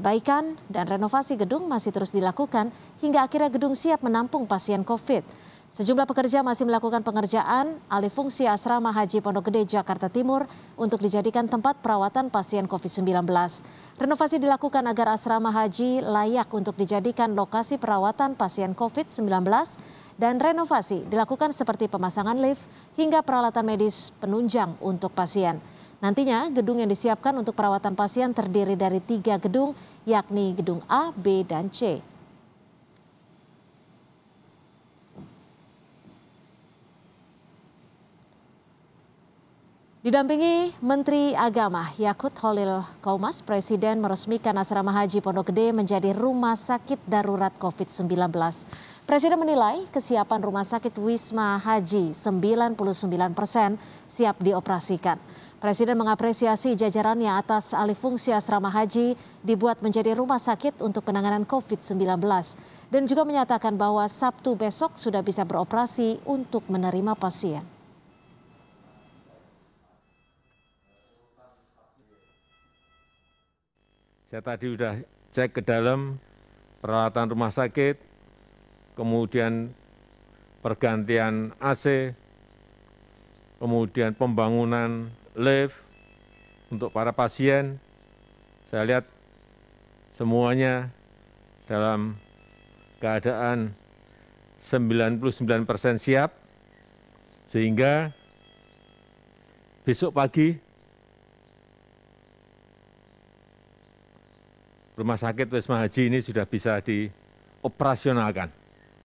Perbaikan dan renovasi gedung masih terus dilakukan hingga akhirnya gedung siap menampung pasien COVID. Sejumlah pekerja masih melakukan pengerjaan alih fungsi asrama Haji Pondok Gede Jakarta Timur untuk dijadikan tempat perawatan pasien COVID-19. Renovasi dilakukan agar asrama haji layak untuk dijadikan lokasi perawatan pasien COVID-19 dan renovasi dilakukan seperti pemasangan lift hingga peralatan medis penunjang untuk pasien. Nantinya gedung yang disiapkan untuk perawatan pasien terdiri dari tiga gedung yakni gedung A, B, dan C. Didampingi Menteri Agama Yakut Holil Kaumas, Presiden meresmikan asrama haji Pondok Gede menjadi rumah sakit darurat COVID-19. Presiden menilai kesiapan rumah sakit Wisma Haji 99 persen siap dioperasikan. Presiden mengapresiasi jajarannya atas alih fungsi asrama haji dibuat menjadi rumah sakit untuk penanganan COVID-19 dan juga menyatakan bahwa Sabtu besok sudah bisa beroperasi untuk menerima pasien. Saya tadi sudah cek ke dalam peralatan rumah sakit, kemudian pergantian AC, kemudian pembangunan lift untuk para pasien. Saya lihat semuanya dalam keadaan 99 persen siap, sehingga besok pagi rumah sakit wisma haji ini sudah bisa dioperasionalkan